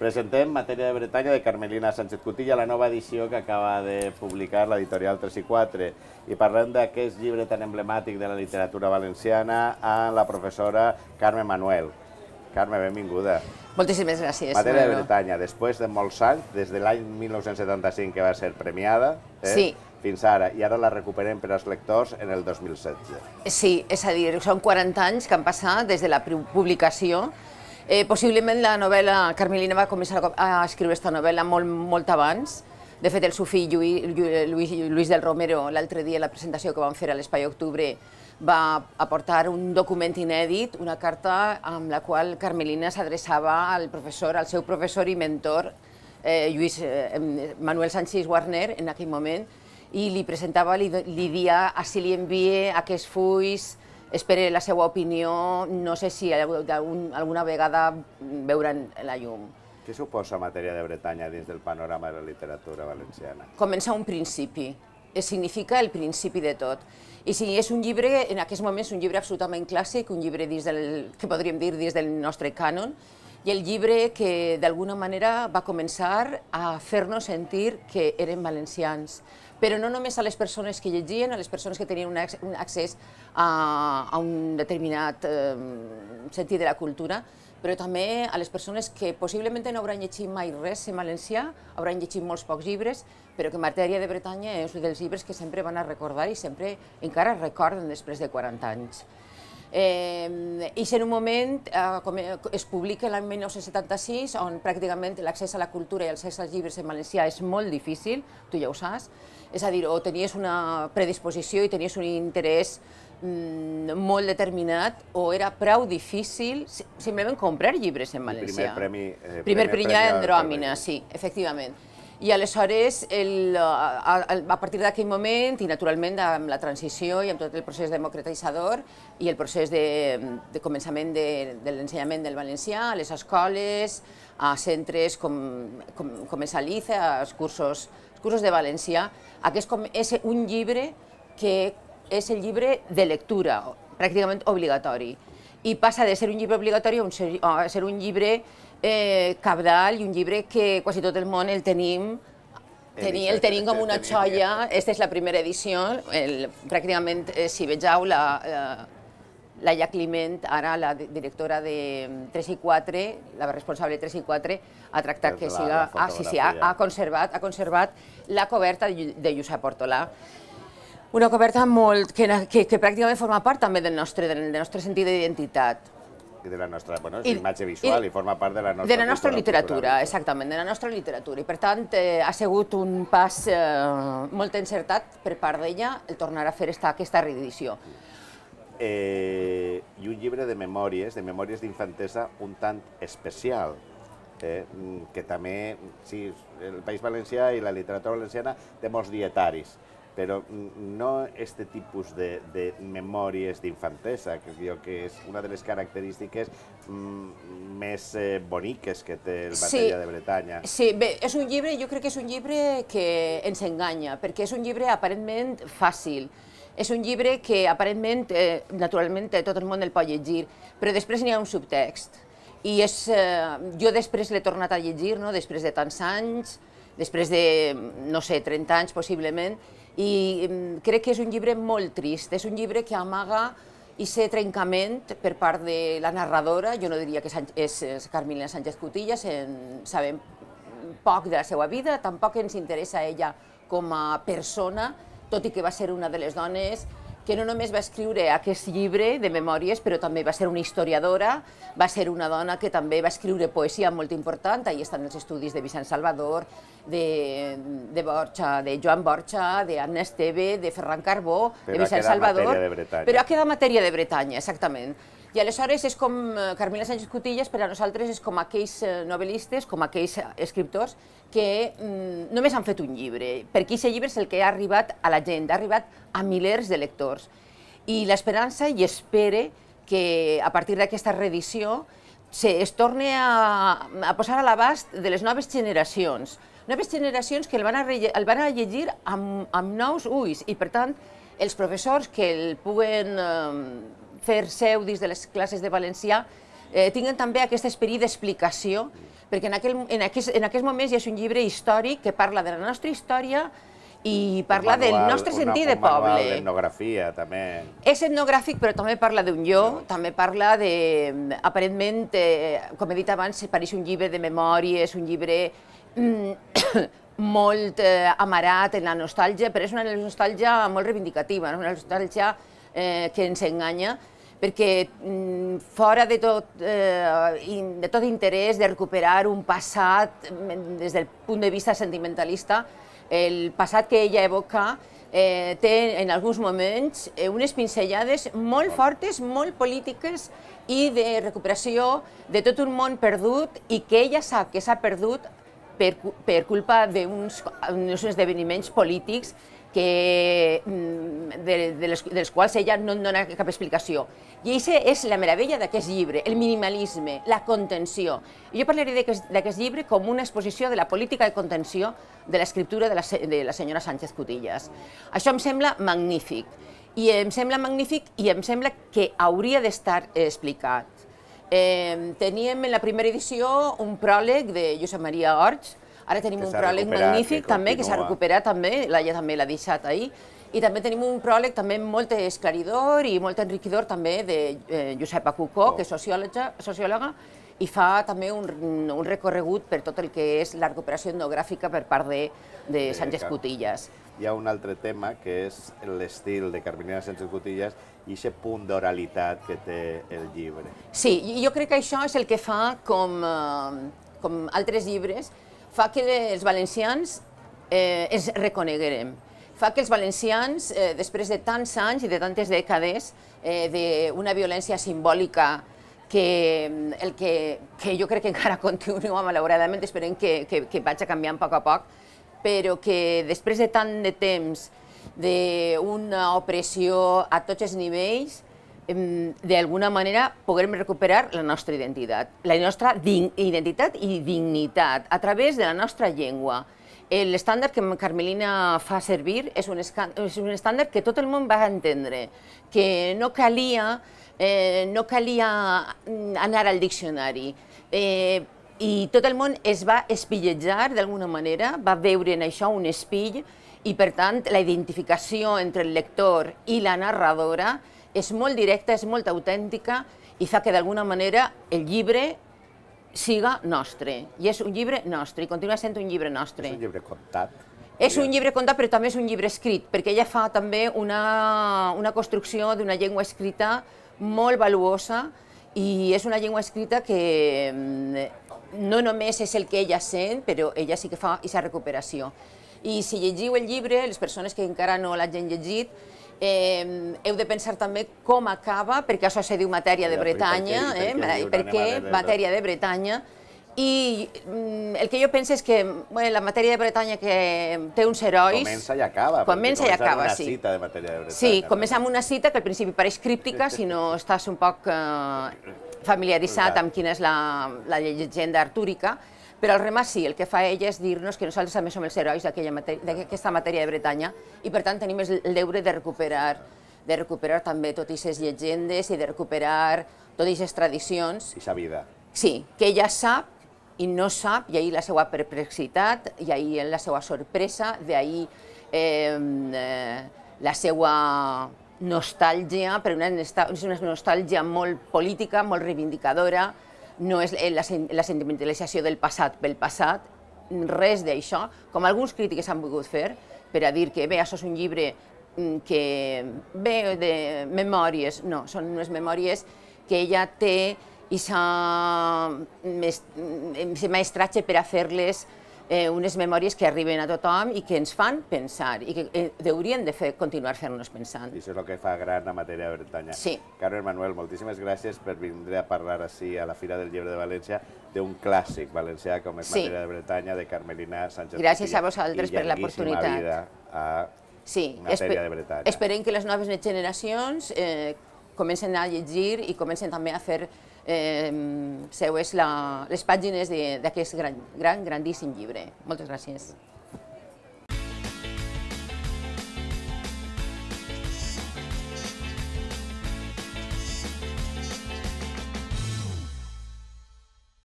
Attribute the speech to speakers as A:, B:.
A: Presentem Matèria de Bretanya de Carmelina Sánchez Cotilla, la nova edició que acaba de publicar l'editorial 3 i 4. I parlem d'aquest llibre tan emblemàtic de la literatura valenciana amb la professora Carme Manuel. Carme, benvinguda.
B: Moltíssimes gràcies. Matèria Manuel. de
A: Bretanya, després de molts anys, des de l'any 1975 que va ser premiada, eh? sí fins ara, i ara la recuperem per als lectors en el 2016.
B: Sí, és a dir, són 40 anys que han passat des de la publicació Eh, possiblement la novel·la, Carmelina va començar a escriure aquesta novel·la molt, molt abans. De fet, el seu fill Lluís, Lluís, del Romero, l'altre dia, la presentació que van fer a l'Espai Octubre, va aportar un document inèdit, una carta amb la qual Carmelina s'adreçava al professor, al seu professor i mentor, eh, Lluís eh, Manuel Sánchez Warner, en aquell moment, i li presentava, li, li dia, així li envie aquests fulls, Espere la seva opinió, no sé si algun, alguna vegada veuran
A: la llum. Què suposa matèria de Bretanya dins del panorama de la literatura valenciana?
B: Comença un principi, significa el principi de tot. I si és un llibre, en aquest moment és un llibre absolutament clàssic, un llibre dins del, que podríem dir dins del nostre cànon, i el llibre que d'alguna manera va començar a fer-nos sentir que eren valencians, però no només a les persones que llegien, a les persones que tenien un, accés, un accés a, a un determinat eh, sentit de la cultura, però també a les persones que possiblement no hauran llegit mai res en valencià, hauran llegit molts pocs llibres, però que en matèria de Bretanya és un dels llibres que sempre van a recordar i sempre encara recorden després de 40 anys. Eh, I en un moment eh, com eh, es publica l'any 1976, on pràcticament l'accés a la cultura i l'accés als llibres en valencià és molt difícil, tu ja ho saps, és a dir, o tenies una predisposició i tenies un interès mm, molt determinat o era prou difícil simplement comprar llibres en valencià. El primer premi...
A: Eh, primer, primer premi, premi a Andròmina,
B: sí, efectivament. I aleshores, el, a, a partir d'aquell moment, i naturalment amb la transició i amb tot el procés democratitzador i el procés de, de començament de, de l'ensenyament del valencià a les escoles, a centres com, com, com és Alice, als cursos, als cursos de valencià, aquest com, és un llibre que és el llibre de lectura, pràcticament obligatori. I passa de ser un llibre obligatori a, un, a ser un llibre eh, Cabral i un llibre que quasi tot el món el tenim Teni, el tenim com una xoia, aquesta és la primera edició, el, pràcticament, eh, si vegeu, la, eh, la Ia Climent, ara la directora de 3 mm, i 4, la responsable de 3 i 4, ha tractat que siga... Ah, sí, sí, ha, ha, conservat, ha conservat la coberta de Lluça Portolà. Una coberta molt, que, que, que pràcticament forma part també del nostre, del nostre sentit d'identitat
A: de la nostra bueno, és I, imatge visual i, i forma part de la nostra De la nostra literatura, cultural.
B: exactament, de la nostra literatura. I per tant, eh, ha sigut un pas eh, molt encertat per part d'ella el tornar a fer esta, aquesta reedició.
A: Eh, I un llibre de memòries, de memòries d'infantesa un tant especial, eh, que també, sí, el País Valencià i la literatura valenciana té molts dietaris, però no este tipus de, de memòries d'infantesa, que jo que és una de les característiques mm, més eh, boniques que té el Batalla sí, de Bretanya. Sí,
B: bé, és un llibre, jo crec que és un llibre que ens enganya, perquè és un llibre aparentment fàcil, és un llibre que aparentment, eh, naturalment, tot el món el pot llegir, però després n'hi ha un subtext. I és, eh, jo després l'he tornat a llegir, no? després de tants anys, després de, no sé, 30 anys possiblement, i crec que és un llibre molt trist, és un llibre que amaga i ser trencament per part de la narradora, jo no diria que és, Carmina Sánchez Cotillas, en, sabem poc de la seva vida, tampoc ens interessa ella com a persona, tot i que va ser una de les dones que no només va escriure aquest llibre de memòries, però també va ser una historiadora, va ser una dona que també va escriure poesia molt important, ahir estan els estudis de Vicent Salvador, de, de Borja, de Joan Borja, d'Anna Esteve, de Ferran Carbó, però de Vicent Salvador... Però ha quedat matèria de Bretanya. Però ha quedat matèria de Bretanya, exactament. I aleshores és com, eh, Carmela Sánchez Cotillas per a nosaltres és com aquells eh, novel·listes, com aquells eh, escriptors que mm, només han fet un llibre. Perquè aquest llibre és el que ha arribat a la gent, ha arribat a milers de lectors. I l'esperança i espere que a partir d'aquesta reedició se, es torni a, a posar a l'abast de les noves generacions. Noves generacions que el van a, el van a llegir amb, amb nous ulls i, per tant, els professors que el puguen eh, fer seu dins de les classes de valencià, eh, tinguen també aquest esperit d'explicació, perquè en, aquel, en, aquest, en aquests moments ja és un llibre històric que parla de la nostra història, i parla manual, del nostre sentit de poble. Un
A: etnografia, també.
B: És etnogràfic, però també parla d'un jo, també parla de... Aparentment, eh, com he dit abans, pareix un llibre de memòries, un llibre mm, molt eh, amarat en la nostàlgia, però és una nostàlgia molt reivindicativa, no? una nostàlgia eh, que ens enganya, perquè mm, fora de tot, eh, de tot interès de recuperar un passat mm, des del punt de vista sentimentalista, el passat que ella evoca eh, té en alguns moments eh, unes pincellades molt fortes, molt polítiques i de recuperació de tot un món perdut i que ella sap que s'ha perdut per, per culpa d'uns esdeveniments polítics que, mm, de, de, les, de les quals ella no en dona cap explicació. I això és la meravella d'aquest llibre, el minimalisme, la contenció. I jo parlaré d'aquest llibre com una exposició de la política de contenció de l'escriptura de, de la senyora Sánchez Cotillas. Això em sembla magnífic, i em sembla magnífic i em sembla que hauria d'estar explicat. Eh, teníem en la primera edició un pròleg de Josep Maria Orts, Ara tenim un pròleg magnífic que també, que s'ha recuperat també, l'Aia també l'ha deixat ahir, i també tenim un pròleg també molt esclaridor i molt enriquidor també de eh, Josepa oh. que és sociòloga, sociòloga i fa també un, un recorregut per tot el que és la recuperació etnogràfica per part de, de Sánchez Cotillas.
A: Hi ha un altre tema que és l'estil de Carmelina Sánchez Cotillas i aquest punt d'oralitat que té el llibre.
B: Sí, jo crec que això és el que fa com, eh, com altres llibres fa que els valencians eh, es reconeguerem fa que els valencians, eh, després de tants anys i de tantes dècades eh, d'una violència simbòlica que, mm, el que, que jo crec que encara continua, malauradament, esperem que, que, que vagi canviant a poc a poc, però que després de tant de temps d'una opressió a tots els nivells, d'alguna manera poguem recuperar la nostra identitat, la nostra identitat i dignitat a través de la nostra llengua. L'estàndard que Carmelina fa servir és un, és un estàndard que tot el món va entendre, que no calia, eh, no calia mm, anar al diccionari. Eh, i tot el món es va espilletjar d'alguna manera, va veure en això un espill i per tant la identificació entre el lector i la narradora és molt directa, és molt autèntica i fa que d'alguna manera el llibre siga nostre. I és un llibre nostre, i continua sent un llibre nostre. És un llibre contat. És un llibre contat, però també és un llibre escrit, perquè ella fa també una, una construcció d'una llengua escrita molt valuosa i és una llengua escrita que mm, no només és el que ella sent, però ella sí que fa aquesta recuperació. I si llegiu el llibre, les persones que encara no l'hagin llegit, eh, heu de pensar també com acaba, perquè això se diu matèria de Bretanya, eh, per què eh, matèria de Bretanya, i mm, el que jo penso és que bueno, la matèria de Bretanya que té uns herois... Comença i acaba. Comença i acaba, sí. Comença
A: amb una cita de matèria de Bretanya. Sí,
B: comença amb una cita que al principi pareix críptica, si no estàs un poc eh, familiaritzat amb quina és la, la llegenda artúrica, però el remat sí, el que fa ella és dir-nos que nosaltres també som els herois d'aquesta matèria, matèria de Bretanya i per tant tenim el deure de recuperar de recuperar també totes aquestes llegendes i de recuperar totes aquestes tradicions. I sa vida. Sí, que ella sap i no sap, i ahir la seva perplexitat, i ahir la seva sorpresa, d'ahir eh, eh, la seva nostàlgia, però una, una nostàlgia molt política, molt reivindicadora, no és eh, la, la sentimentalització del passat pel passat, res d'això, com alguns crítics han volgut fer, per a dir que bé, això és un llibre mm, que ve de memòries, no, són unes memòries que ella té i s'ha mm, mm, maestratge per a fer-les eh, unes memòries que arriben a tothom i que ens fan pensar
A: i que eh, haurien de fer, continuar fent-nos pensant. I això és el que fa gran la matèria de Bretanya. Sí. Carmen Manuel, moltíssimes gràcies per vindre a parlar així a la Fira del Llibre de València d'un clàssic valencià com és sí. matèria de Bretanya, de Carmelina Sánchez. Gràcies a vosaltres per l'oportunitat. I vida a
B: sí. matèria de Bretanya. Esperem que les noves generacions eh, comencen a llegir i comencen també a fer eh, seu és la, les pàgines d'aquest gran, gran, grandíssim llibre. Moltes gràcies.